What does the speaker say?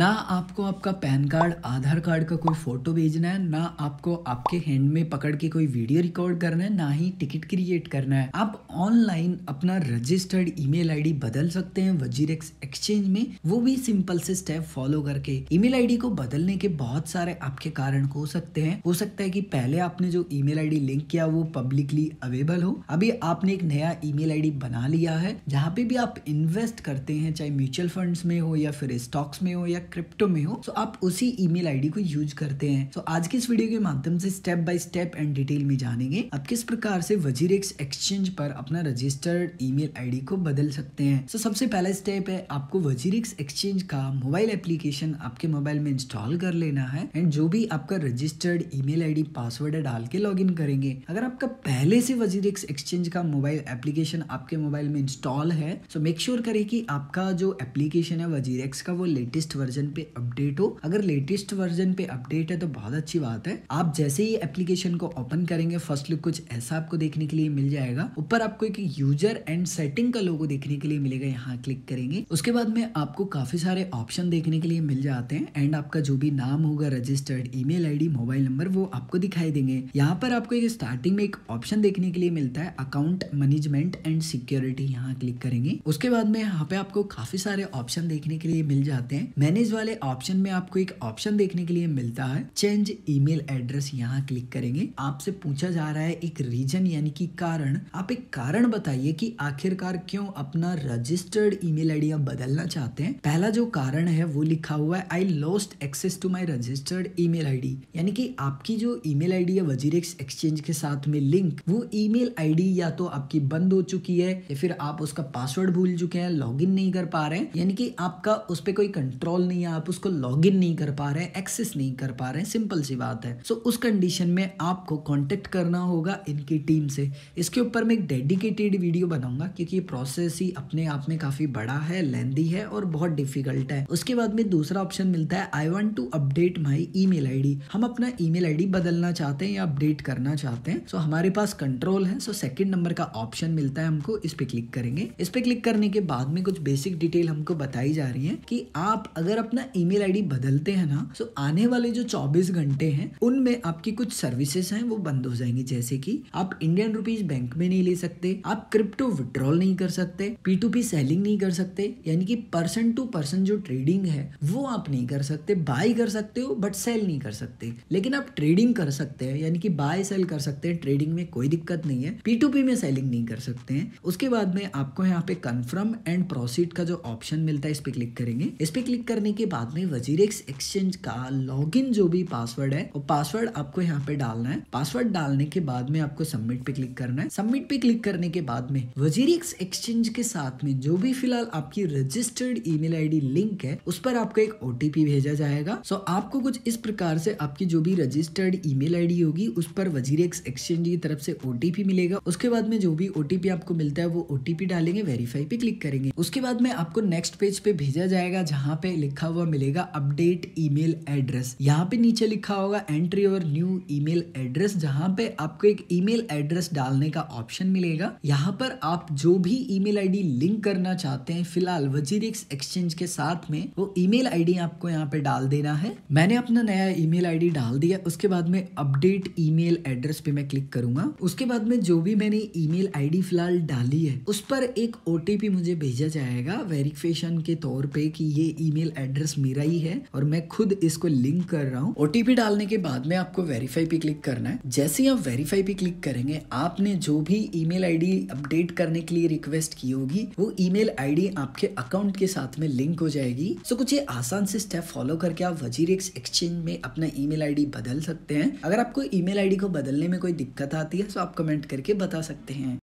ना आपको आपका पैन कार्ड आधार कार्ड का कोई फ़ोटो भेजना है ना आपको आपके हैंड में पकड़ के कोई वीडियो रिकॉर्ड करना है ना ही टिकट क्रिएट करना है आप ऑनलाइन अपना रजिस्टर्ड ईमेल आईडी बदल सकते हैं वजीर एक्सचेंज में वो भी सिंपल से स्टेप फॉलो करके ईमेल आईडी को बदलने के बहुत सारे आपके कारण हो सकते हैं हो सकता है कि पहले आपने जो ईमेल आईडी लिंक किया वो पब्लिकली अवेलेबल हो अभी आपने एक नया ईमेल आईडी बना लिया है जहाँ पे भी आप इन्वेस्ट करते हैं चाहे म्यूचुअल फंड्स में हो या फिर स्टॉक्स में हो या क्रिप्टो में हो तो आप उसी ईमेल आईडी को यूज करते हैं तो आज के इस वीडियो के माध्यम से step by step and detail में जानेंगे आप किस प्रकार से वजीर एक्सचेंज पर अपना रजिस्टर्ड ईमेल आईडी को बदल सकते हैं तो सबसे पहला स्टेप है आपको वजीर एक्सचेंज का मोबाइल एप्लीकेशन आपके मोबाइल में इंस्टॉल कर लेना है एंड जो भी आपका रजिस्टर्ड ईमेल आईडी पासवर्ड है डाल के लॉगिन करेंगे अगर आपका पहले से वजीर एक्सचेंज का मोबाइल एप्लीकेशन आपके मोबाइल में इंस्टॉल है तो मेक श्योर करें कि आपका जो एप्लीकेशन है वजीर का वो लेटेस्ट वर्जन वर्जन पे अपडेट हो अगर लेटेस्ट वर्जन पे अपडेट है तो बहुत अच्छी बात है आप जैसे ही एप्लीकेशन को ओपन करेंगे फर्स्ट लुक कुछ ऐसा आपको देखने के लिए मिल जाएगा ऊपर आपको एक यूजर एंड सेटिंग का लोगो देखने के लिए मिलेगा यहाँ क्लिक करेंगे उसके बाद में आपको काफी सारे ऑप्शन देखने के लिए मिल जाते हैं एंड आपका जो भी नाम होगा registered email ID mobile number वो आपको दिखाई देंगे यहाँ पर आपको एक स्टार्टिंग में एक ऑप्शन देखने के लिए मिलता है अकाउंट मैनेजमेंट एंड सिक्योरिटी यहाँ क्लिक करेंगे उसके बाद में यहाँ पे आपको काफी सारे ऑप्शन देखने के लिए मिल जाते हैं मैनेज इमेज वाले ऑप्शन में आपको एक ऑप्शन देखने के लिए मिलता है चेंज ईमेल एड्रेस यहाँ क्लिक करेंगे आपसे पूछा जा रहा है एक रीजन यानी कि कारण आप एक कारण बताइए कि आखिरकार क्यों अपना रजिस्टर्ड ईमेल आईडी आप बदलना चाहते हैं पहला जो कारण है वो लिखा हुआ है I lost access to my registered email यानी कि आपकी जो ई मेल है डी एक्सचेंज के साथ में लिंक वो ई मेल या तो आपकी बंद हो चुकी है या फिर आप उसका पासवर्ड भूल चुके हैं लॉग नहीं कर पा रहे हैं यानी कि आपका उस पर कोई कंट्रोल नहीं कहीं आप उसको लॉग इन नहीं कर पा रहे हैं एक्सेस नहीं कर पा रहे हैं सिंपल सी बात है सो so, उस कंडीशन में आपको कॉन्टेक्ट करना होगा इनकी टीम से इसके ऊपर मैं एक डेडिकेटेड वीडियो बनाऊंगा क्योंकि ये प्रोसेस ही अपने आप में काफ़ी बड़ा है लेंदी है और बहुत डिफिकल्ट है उसके बाद में दूसरा ऑप्शन मिलता है I want to update my email हम अपना ई मेल बदलना चाहते हैं या अपडेट करना चाहते हैं सो so, हमारे पास कंट्रोल है सो सेकेंड नंबर का ऑप्शन मिलता है हमको इस पे क्लिक करेंगे इस पे क्लिक करने के बाद में कुछ बेसिक डिटेल हमको बताई जा रही है कि आप अगर अपना ईमेल आईडी बदलते हैं ना तो आने वाले जो 24 घंटे हैं उनमें आपकी कुछ सर्विसेज हैं वो बंद हो जाएंगी जैसे कि आप इंडियन रुपीज बैंक में नहीं ले सकते आप क्रिप्टो विड्रॉल नहीं कर सकते पी टू पी सेलिंग नहीं कर सकते यानी कि पर्सन टू पर्सन जो ट्रेडिंग है वो आप नहीं कर सकते बाई कर सकते हो बट सेल नहीं कर सकते लेकिन आप ट्रेडिंग कर सकते हैं यानी कि बाय सेल कर सकते हैं ट्रेडिंग में कोई दिक्कत नहीं है पी टू पी में सेलिंग नहीं कर सकते हैं उसके बाद में आपको यहाँ पे कन्फर्म एंड प्रोसीड का जो ऑप्शन मिलता है इस पर क्लिक करेंगे इस पर क्लिक करने करने के बाद में वजीर एक्सचेंज का लॉगिन जो भी पासवर्ड है वो पासवर्ड आपको यहाँ पे डालना है पासवर्ड डालने के बाद में आपको सबमिट पे क्लिक करना है सबमिट पे क्लिक करने के बाद में वजीर एक्सचेंज के साथ में जो भी फिलहाल आपकी रजिस्टर्ड ईमेल आईडी लिंक है उस पर आपको एक ओटीपी भेजा जाएगा सो आपको कुछ इस प्रकार से आपकी जो भी रजिस्टर्ड ईमेल आईडी होगी उस पर वजीर एक्सचेंज की तरफ से ओटीपी मिलेगा उसके बाद में जो भी ओटीपी आपको मिलता है वो ओटीपी डालेंगे वेरीफाई पे क्लिक करेंगे उसके बाद में आपको नेक्स्ट पेज पे भेजा जाएगा जहाँ पे लिखा लिखा हुआ मिलेगा अपडेट ईमेल एड्रेस यहाँ पे नीचे लिखा होगा एंट्री और न्यू ईमेल एड्रेस जहाँ पे आपको एक ईमेल एड्रेस डालने का ऑप्शन मिलेगा यहाँ पर आप जो भी ईमेल आईडी लिंक करना चाहते हैं फिलहाल वजीर एक्सचेंज के साथ में वो ईमेल आईडी आपको यहाँ पे डाल देना है मैंने अपना नया ईमेल आईडी डाल दिया उसके बाद में अपडेट ईमेल एड्रेस पे मैं क्लिक करूंगा उसके बाद में जो भी मैंने ईमेल आईडी फिलहाल डाली है उस पर एक ओटीपी मुझे भेजा जाएगा वेरिफिकेशन के तौर पे कि ये ईमेल एड्रेस एड्रेस मेरा ही है और मैं खुद इसको लिंक कर रहा हूँ ओटीपी डालने के बाद में आपको वेरीफाई पे क्लिक करना है जैसे ही आप वेरीफाई पे क्लिक करेंगे आपने जो भी ईमेल आईडी अपडेट करने के लिए रिक्वेस्ट की होगी वो ईमेल आईडी आपके अकाउंट के साथ में लिंक हो जाएगी सो कुछ ये आसान से स्टेप फॉलो करके आप वजीर एक्सचेंज में अपना ईमेल आईडी बदल सकते हैं अगर आपको ईमेल आईडी को बदलने में कोई दिक्कत आती है तो आप कमेंट करके बता सकते हैं